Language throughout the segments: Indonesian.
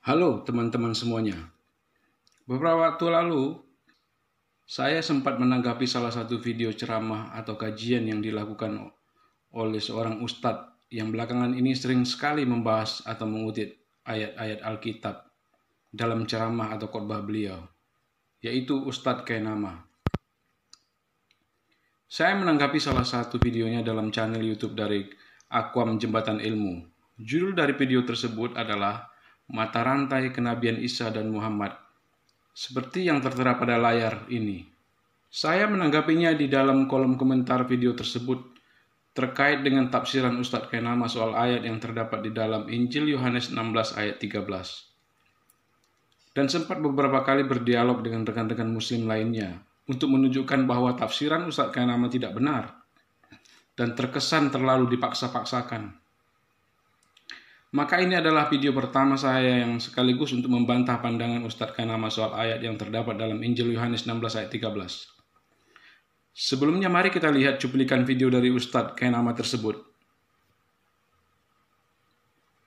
Halo teman-teman semuanya. Beberapa waktu lalu, saya sempat menanggapi salah satu video ceramah atau kajian yang dilakukan oleh seorang ustadz yang belakangan ini sering sekali membahas atau mengutip ayat-ayat Alkitab dalam ceramah atau khotbah beliau, yaitu Ustadz Kainama. Saya menanggapi salah satu videonya dalam channel YouTube dari Aquam Jembatan Ilmu. Judul dari video tersebut adalah mata rantai kenabian Isa dan Muhammad, seperti yang tertera pada layar ini. Saya menanggapinya di dalam kolom komentar video tersebut terkait dengan tafsiran Ustadz Kainama soal ayat yang terdapat di dalam Injil Yohanes 16 ayat 13. Dan sempat beberapa kali berdialog dengan rekan-rekan muslim lainnya untuk menunjukkan bahwa tafsiran Ustadz Kainama tidak benar dan terkesan terlalu dipaksa-paksakan. Maka ini adalah video pertama saya yang sekaligus untuk membantah pandangan Ustadz Kanama soal ayat yang terdapat dalam Injil Yohanes 16 ayat 13. Sebelumnya mari kita lihat cuplikan video dari Ustadz Kanama tersebut.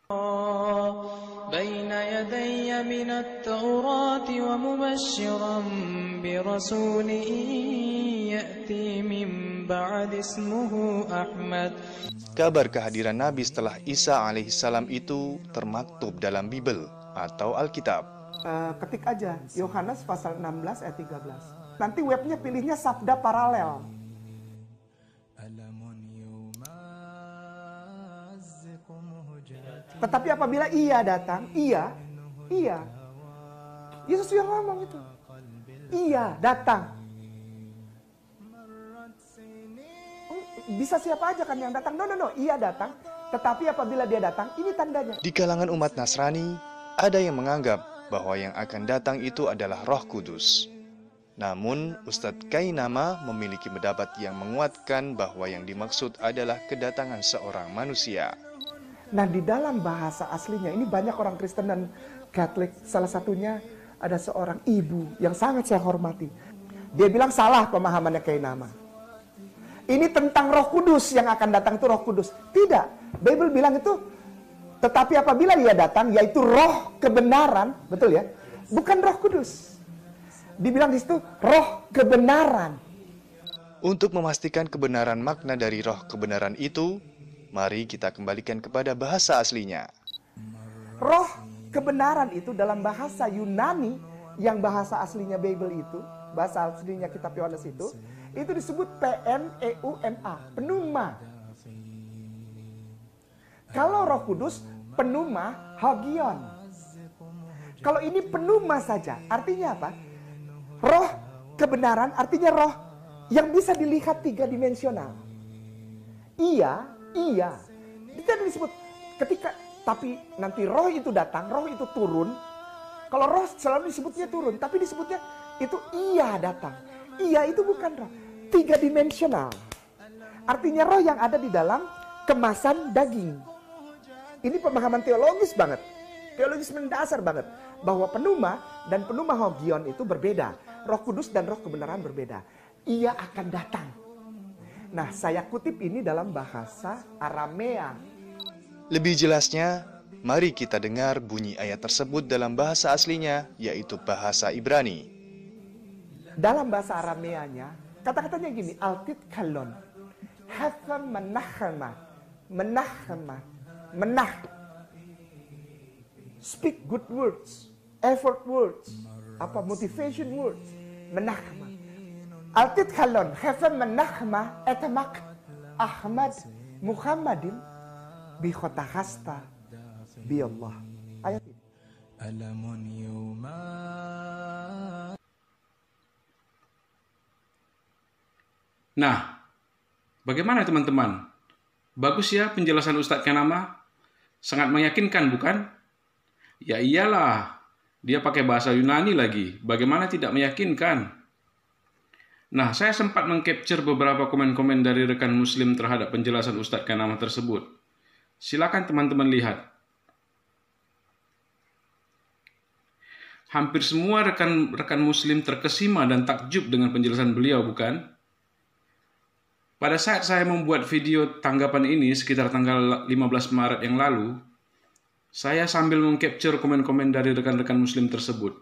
Oh, Kabar kehadiran Nabi setelah Isa alaihissalam itu termaktub dalam Bibel atau Alkitab. Uh, ketik aja Yohanes pasal 16 ayat 13. Nanti webnya pilihnya sabda paralel. Tetapi apabila ia datang, ia, ia. Yesus yang ngomong itu. Ia datang. bisa siapa aja kan yang datang. No, no, no, ia datang. Tetapi apabila dia datang, ini tandanya. Di kalangan umat Nasrani, ada yang menganggap bahwa yang akan datang itu adalah roh kudus. Namun, Ustadz Kainama memiliki pendapat yang menguatkan bahwa yang dimaksud adalah kedatangan seorang manusia. Nah, di dalam bahasa aslinya, ini banyak orang Kristen dan Katolik. Salah satunya ada seorang ibu yang sangat saya hormati. Dia bilang salah pemahamannya Kainama ini tentang Roh Kudus yang akan datang itu Roh Kudus. Tidak. Bible bilang itu tetapi apabila ia datang yaitu roh kebenaran, betul ya? Bukan Roh Kudus. Dibilang di situ roh kebenaran. Untuk memastikan kebenaran makna dari roh kebenaran itu, mari kita kembalikan kepada bahasa aslinya. Roh kebenaran itu dalam bahasa Yunani yang bahasa aslinya Bible itu, bahasa aslinya kitab Yohanes itu, itu disebut PNEUMA, penuma. Kalau Roh Kudus, penuma Hagion. Kalau ini penuma saja, artinya apa? Roh kebenaran artinya roh yang bisa dilihat tiga dimensional. Iya, iya. Itu disebut ketika tapi nanti roh itu datang, roh itu turun. Kalau roh selalu disebutnya turun, tapi disebutnya itu iya datang. Iya itu bukan roh tiga dimensional. Artinya roh yang ada di dalam kemasan daging. Ini pemahaman teologis banget. Teologis mendasar banget. Bahwa penuma dan penuma hogion itu berbeda. Roh kudus dan roh kebenaran berbeda. Ia akan datang. Nah, saya kutip ini dalam bahasa Aramea. Lebih jelasnya, mari kita dengar bunyi ayat tersebut dalam bahasa aslinya, yaitu bahasa Ibrani. Dalam bahasa Arameanya, Kata-katanya gini, altit kalon. Hatha menahama. Menahama. Menah. Speak good words. Effort words. Apa? Motivation words. Menahama. Altit kalon. Hatha menahama etamak. Ahmad Muhammadin bi bikhotahasta bi Allah. Ayat ini. Alamun yuma Nah, bagaimana teman-teman? Bagus ya penjelasan Ustadz Kenama? Sangat meyakinkan bukan? Ya iyalah, dia pakai bahasa Yunani lagi. Bagaimana tidak meyakinkan? Nah, saya sempat mengcapture beberapa komen-komen dari rekan muslim terhadap penjelasan Ustadz Kenama tersebut. Silakan teman-teman lihat. Hampir semua rekan-rekan muslim terkesima dan takjub dengan penjelasan beliau, bukan? Pada saat saya membuat video tanggapan ini sekitar tanggal 15 Maret yang lalu, saya sambil mengcapture komen-komen dari rekan-rekan muslim tersebut.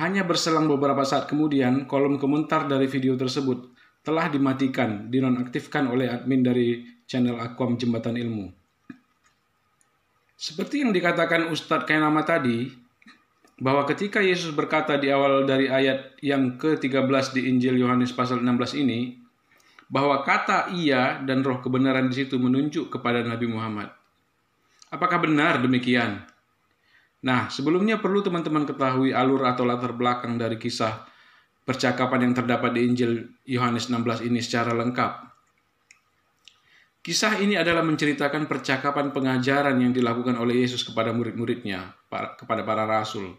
Hanya berselang beberapa saat kemudian, kolom komentar dari video tersebut telah dimatikan, dinonaktifkan oleh admin dari channel Akwam Jembatan Ilmu. Seperti yang dikatakan Ustadz Kainama tadi, bahwa ketika Yesus berkata di awal dari ayat yang ke-13 di Injil Yohanes pasal 16 ini, bahwa kata ia dan roh kebenaran di situ menunjuk kepada Nabi Muhammad. Apakah benar demikian? Nah, sebelumnya perlu teman-teman ketahui alur atau latar belakang dari kisah percakapan yang terdapat di Injil Yohanes 16 ini secara lengkap. Kisah ini adalah menceritakan percakapan pengajaran yang dilakukan oleh Yesus kepada murid-muridnya, kepada para rasul.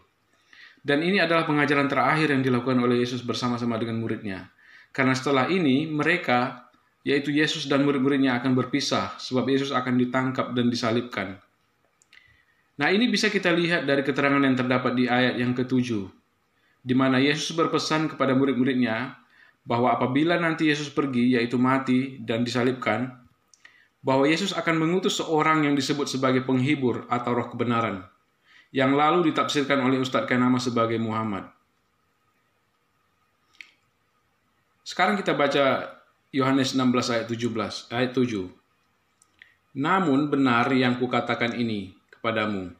Dan ini adalah pengajaran terakhir yang dilakukan oleh Yesus bersama-sama dengan muridnya. Karena setelah ini mereka, yaitu Yesus dan murid-muridnya akan berpisah, sebab Yesus akan ditangkap dan disalibkan. Nah ini bisa kita lihat dari keterangan yang terdapat di ayat yang ketujuh, di mana Yesus berpesan kepada murid-muridnya bahwa apabila nanti Yesus pergi, yaitu mati dan disalibkan, bahwa Yesus akan mengutus seorang yang disebut sebagai penghibur atau roh kebenaran, yang lalu ditafsirkan oleh Ustadz Kenama sebagai Muhammad. Sekarang kita baca Yohanes 16 ayat 17, ayat 7. Namun benar yang kukatakan ini kepadamu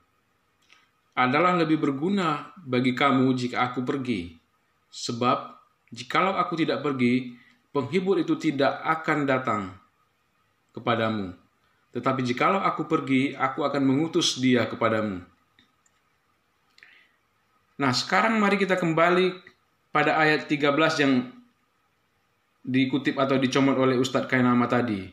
adalah lebih berguna bagi kamu jika aku pergi. Sebab jikalau aku tidak pergi, penghibur itu tidak akan datang kepadamu. Tetapi jikalau aku pergi, aku akan mengutus dia kepadamu. Nah, sekarang mari kita kembali pada ayat 13 yang dikutip atau dicomot oleh Ustadz Kainama tadi.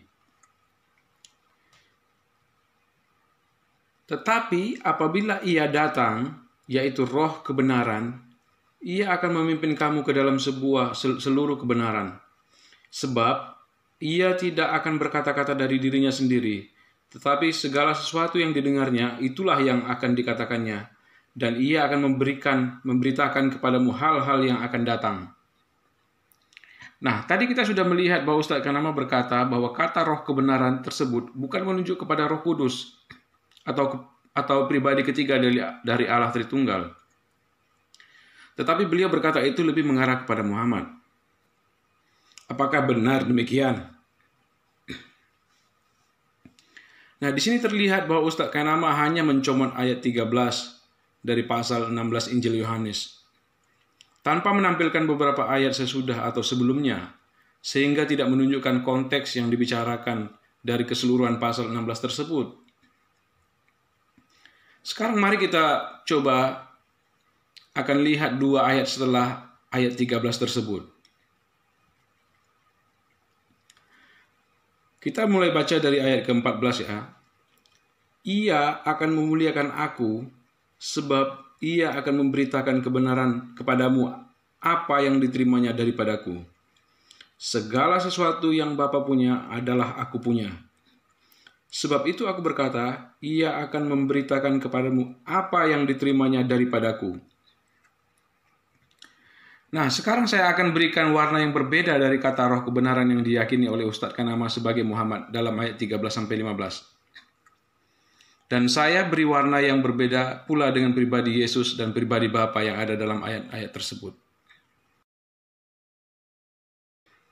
Tetapi apabila ia datang, yaitu roh kebenaran, ia akan memimpin kamu ke dalam sebuah seluruh kebenaran. Sebab ia tidak akan berkata-kata dari dirinya sendiri, tetapi segala sesuatu yang didengarnya itulah yang akan dikatakannya, dan ia akan memberikan memberitakan kepadamu hal-hal yang akan datang. Nah, tadi kita sudah melihat bahwa Ustaz Kanama berkata bahwa kata roh kebenaran tersebut bukan menunjuk kepada roh kudus atau atau pribadi ketiga dari, dari Allah Tritunggal. Tetapi beliau berkata itu lebih mengarah kepada Muhammad. Apakah benar demikian? Nah, di sini terlihat bahwa Ustaz Kanama hanya mencomot ayat 13 dari pasal 16 Injil Yohanes tanpa menampilkan beberapa ayat sesudah atau sebelumnya, sehingga tidak menunjukkan konteks yang dibicarakan dari keseluruhan pasal 16 tersebut. Sekarang mari kita coba akan lihat dua ayat setelah ayat 13 tersebut. Kita mulai baca dari ayat ke-14 ya. Ia akan memuliakan aku sebab ia akan memberitakan kebenaran kepadamu apa yang diterimanya daripadaku. Segala sesuatu yang Bapa punya adalah aku punya. Sebab itu aku berkata, ia akan memberitakan kepadamu apa yang diterimanya daripadaku. Nah, sekarang saya akan berikan warna yang berbeda dari kata roh kebenaran yang diyakini oleh Ustadz Kanama sebagai Muhammad dalam ayat 13 sampai 15. Dan saya beri warna yang berbeda pula dengan pribadi Yesus dan pribadi Bapa yang ada dalam ayat-ayat tersebut.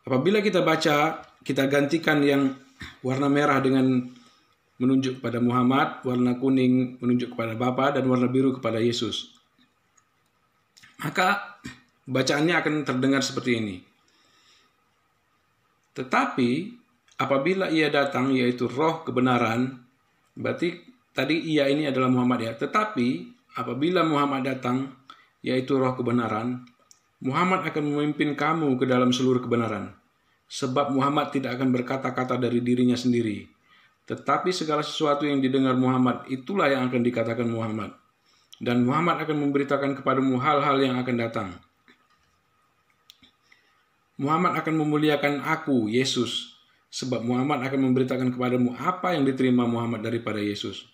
Apabila kita baca, kita gantikan yang warna merah dengan menunjuk kepada Muhammad, warna kuning menunjuk kepada Bapa, dan warna biru kepada Yesus. Maka bacaannya akan terdengar seperti ini. Tetapi apabila ia datang yaitu roh kebenaran, berarti Tadi ia ini adalah Muhammad ya. Tetapi apabila Muhammad datang, yaitu roh kebenaran, Muhammad akan memimpin kamu ke dalam seluruh kebenaran. Sebab Muhammad tidak akan berkata-kata dari dirinya sendiri. Tetapi segala sesuatu yang didengar Muhammad itulah yang akan dikatakan Muhammad. Dan Muhammad akan memberitakan kepadamu hal-hal yang akan datang. Muhammad akan memuliakan aku, Yesus, sebab Muhammad akan memberitakan kepadamu apa yang diterima Muhammad daripada Yesus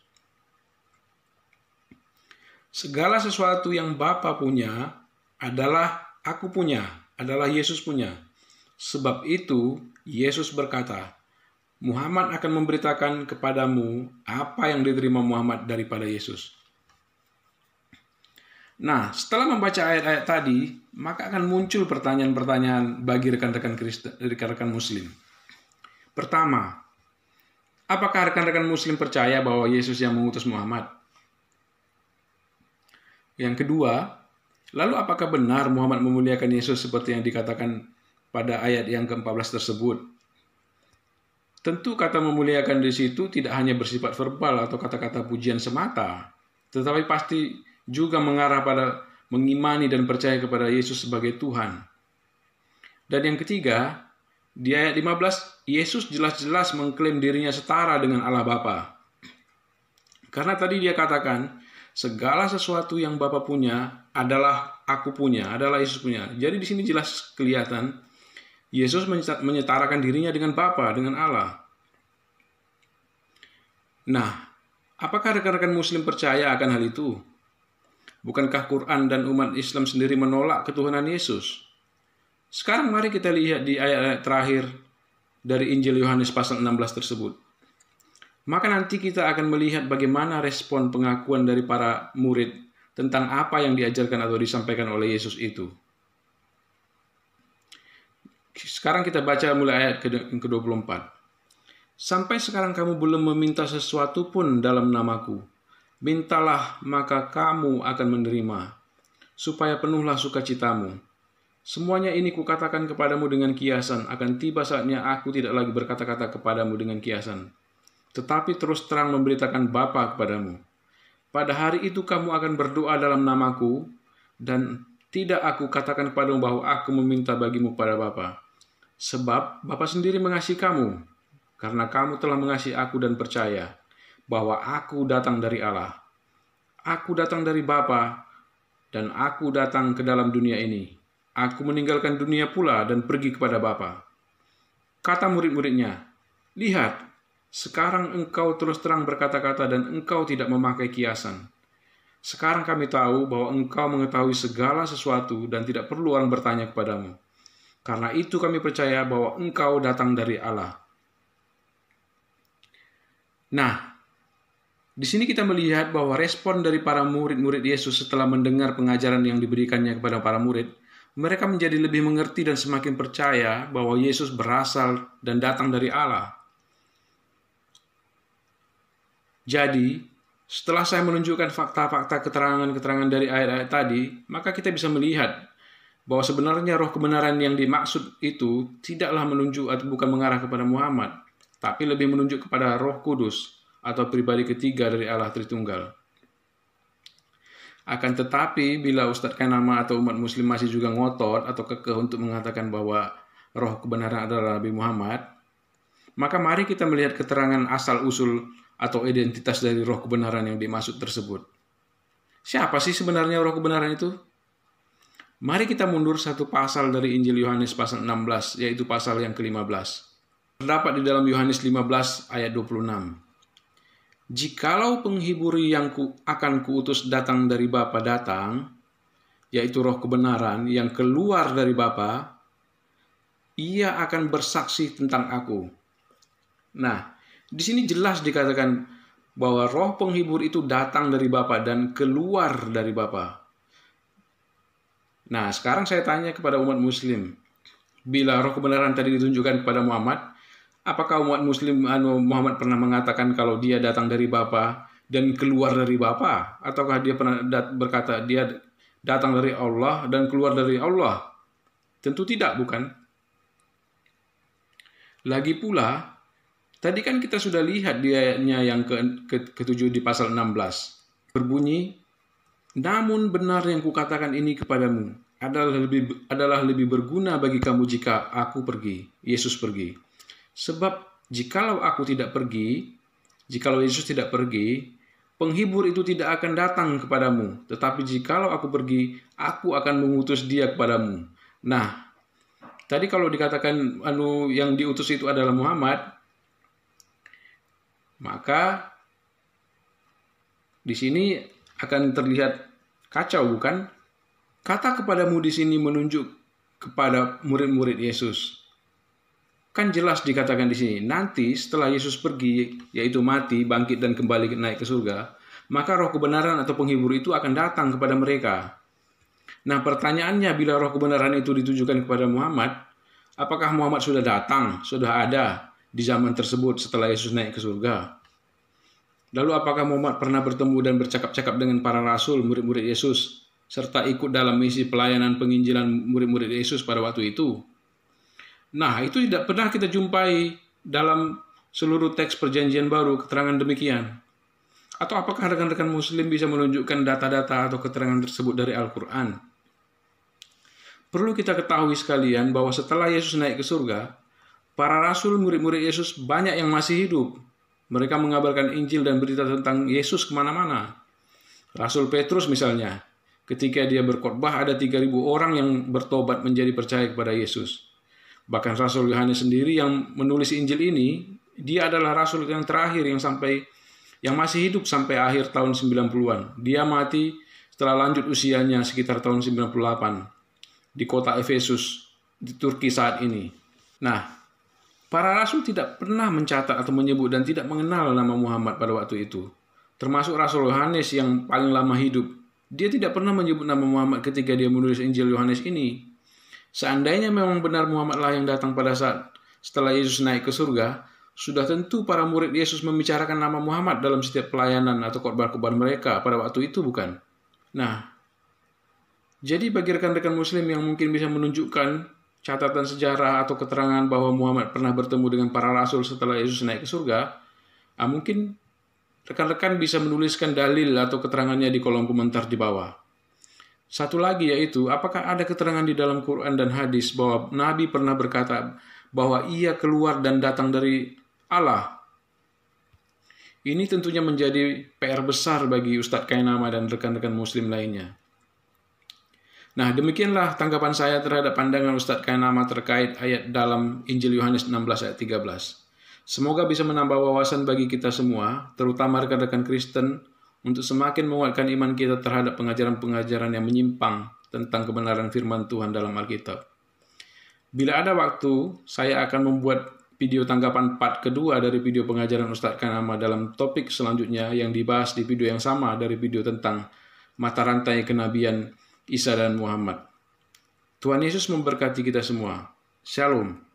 segala sesuatu yang Bapa punya adalah aku punya, adalah Yesus punya. Sebab itu, Yesus berkata, Muhammad akan memberitakan kepadamu apa yang diterima Muhammad daripada Yesus. Nah, setelah membaca ayat-ayat tadi, maka akan muncul pertanyaan-pertanyaan bagi rekan-rekan Kristen, rekan-rekan Muslim. Pertama, apakah rekan-rekan Muslim percaya bahwa Yesus yang mengutus Muhammad? Yang kedua, lalu apakah benar Muhammad memuliakan Yesus seperti yang dikatakan pada ayat yang ke-14 tersebut? Tentu kata memuliakan di situ tidak hanya bersifat verbal atau kata-kata pujian semata, tetapi pasti juga mengarah pada mengimani dan percaya kepada Yesus sebagai Tuhan. Dan yang ketiga, di ayat 15, Yesus jelas-jelas mengklaim dirinya setara dengan Allah Bapa. Karena tadi dia katakan, Segala sesuatu yang Bapak punya adalah aku punya, adalah Yesus punya. Jadi di sini jelas kelihatan Yesus menyetarakan dirinya dengan Bapa, dengan Allah. Nah, apakah rekan-rekan muslim percaya akan hal itu? Bukankah Quran dan umat Islam sendiri menolak ketuhanan Yesus? Sekarang mari kita lihat di ayat-ayat terakhir dari Injil Yohanes pasal 16 tersebut. Maka nanti kita akan melihat bagaimana respon pengakuan dari para murid tentang apa yang diajarkan atau disampaikan oleh Yesus itu. Sekarang kita baca mulai ayat ke-24. Sampai sekarang kamu belum meminta sesuatu pun dalam namaku. Mintalah maka kamu akan menerima, supaya penuhlah sukacitamu. Semuanya ini kukatakan kepadamu dengan kiasan, akan tiba saatnya aku tidak lagi berkata-kata kepadamu dengan kiasan tetapi terus terang memberitakan Bapa kepadamu. Pada hari itu kamu akan berdoa dalam namaku, dan tidak aku katakan kepadamu bahwa aku meminta bagimu pada Bapa. Sebab Bapa sendiri mengasihi kamu, karena kamu telah mengasihi aku dan percaya bahwa aku datang dari Allah. Aku datang dari Bapa, dan aku datang ke dalam dunia ini. Aku meninggalkan dunia pula dan pergi kepada Bapa. Kata murid-muridnya, Lihat, sekarang engkau terus terang berkata-kata dan engkau tidak memakai kiasan. Sekarang kami tahu bahwa engkau mengetahui segala sesuatu dan tidak perlu orang bertanya kepadamu. Karena itu kami percaya bahwa engkau datang dari Allah. Nah, di sini kita melihat bahwa respon dari para murid-murid Yesus setelah mendengar pengajaran yang diberikannya kepada para murid, mereka menjadi lebih mengerti dan semakin percaya bahwa Yesus berasal dan datang dari Allah. Jadi, setelah saya menunjukkan fakta-fakta keterangan-keterangan dari ayat-ayat tadi, maka kita bisa melihat bahwa sebenarnya roh kebenaran yang dimaksud itu tidaklah menunjuk atau bukan mengarah kepada Muhammad, tapi lebih menunjuk kepada Roh Kudus atau pribadi ketiga dari Allah Tritunggal. Akan tetapi, bila Ustadz Kanama atau umat muslim masih juga ngotot atau kekeh untuk mengatakan bahwa roh kebenaran adalah Nabi Muhammad, maka mari kita melihat keterangan asal-usul atau identitas dari roh kebenaran yang dimaksud tersebut. Siapa sih sebenarnya roh kebenaran itu? Mari kita mundur satu pasal dari Injil Yohanes pasal 16, yaitu pasal yang ke-15. Terdapat di dalam Yohanes 15 ayat 26. Jikalau penghibur yang ku, akan kuutus datang dari Bapa datang, yaitu roh kebenaran yang keluar dari Bapa, ia akan bersaksi tentang aku. Nah, di sini jelas dikatakan bahwa roh penghibur itu datang dari Bapa dan keluar dari Bapa. Nah, sekarang saya tanya kepada umat muslim, bila roh kebenaran tadi ditunjukkan kepada Muhammad, apakah umat muslim anu, Muhammad pernah mengatakan kalau dia datang dari Bapa dan keluar dari Bapa? Ataukah dia pernah berkata dia datang dari Allah dan keluar dari Allah? Tentu tidak, bukan? Lagi pula, Tadi kan kita sudah lihat dianya yang ke, ke, ketujuh di pasal 16. Berbunyi, namun benar yang kukatakan ini kepadamu adalah lebih adalah lebih berguna bagi kamu jika aku pergi, Yesus pergi. Sebab jikalau aku tidak pergi, jikalau Yesus tidak pergi, penghibur itu tidak akan datang kepadamu, tetapi jikalau aku pergi, aku akan mengutus dia kepadamu. Nah, tadi kalau dikatakan anu yang diutus itu adalah Muhammad, maka di sini akan terlihat kacau bukan? Kata kepadamu di sini menunjuk kepada murid-murid Yesus. Kan jelas dikatakan di sini, nanti setelah Yesus pergi, yaitu mati, bangkit dan kembali naik ke surga, maka roh kebenaran atau penghibur itu akan datang kepada mereka. Nah pertanyaannya bila roh kebenaran itu ditujukan kepada Muhammad, apakah Muhammad sudah datang, sudah ada, di zaman tersebut setelah Yesus naik ke surga? Lalu apakah Muhammad pernah bertemu dan bercakap-cakap dengan para rasul murid-murid Yesus serta ikut dalam misi pelayanan penginjilan murid-murid Yesus pada waktu itu? Nah, itu tidak pernah kita jumpai dalam seluruh teks perjanjian baru keterangan demikian. Atau apakah rekan-rekan muslim bisa menunjukkan data-data atau keterangan tersebut dari Al-Quran? Perlu kita ketahui sekalian bahwa setelah Yesus naik ke surga, Para rasul murid-murid Yesus banyak yang masih hidup. Mereka mengabarkan Injil dan berita tentang Yesus kemana-mana. Rasul Petrus misalnya, ketika dia berkhotbah ada 3.000 orang yang bertobat menjadi percaya kepada Yesus. Bahkan Rasul Yohanes sendiri yang menulis Injil ini, dia adalah rasul yang terakhir yang sampai yang masih hidup sampai akhir tahun 90-an. Dia mati setelah lanjut usianya sekitar tahun 98 di kota Efesus di Turki saat ini. Nah, Para rasul tidak pernah mencatat atau menyebut dan tidak mengenal nama Muhammad pada waktu itu. Termasuk Rasul Yohanes yang paling lama hidup. Dia tidak pernah menyebut nama Muhammad ketika dia menulis Injil Yohanes ini. Seandainya memang benar Muhammadlah yang datang pada saat setelah Yesus naik ke surga, sudah tentu para murid Yesus membicarakan nama Muhammad dalam setiap pelayanan atau korban-korban mereka pada waktu itu bukan? Nah, jadi bagi rekan-rekan muslim yang mungkin bisa menunjukkan catatan sejarah atau keterangan bahwa Muhammad pernah bertemu dengan para rasul setelah Yesus naik ke surga, ah, mungkin rekan-rekan bisa menuliskan dalil atau keterangannya di kolom komentar di bawah. Satu lagi yaitu, apakah ada keterangan di dalam Quran dan hadis bahwa Nabi pernah berkata bahwa ia keluar dan datang dari Allah? Ini tentunya menjadi PR besar bagi Ustadz Kainama dan rekan-rekan muslim lainnya. Nah, demikianlah tanggapan saya terhadap pandangan Ustadz Kainama terkait ayat dalam Injil Yohanes 16 ayat 13. Semoga bisa menambah wawasan bagi kita semua, terutama rekan-rekan Kristen, untuk semakin menguatkan iman kita terhadap pengajaran-pengajaran yang menyimpang tentang kebenaran firman Tuhan dalam Alkitab. Bila ada waktu, saya akan membuat video tanggapan part kedua dari video pengajaran Ustadz Kanama dalam topik selanjutnya yang dibahas di video yang sama dari video tentang mata rantai kenabian Isa dan Muhammad. Tuhan Yesus memberkati kita semua. Shalom.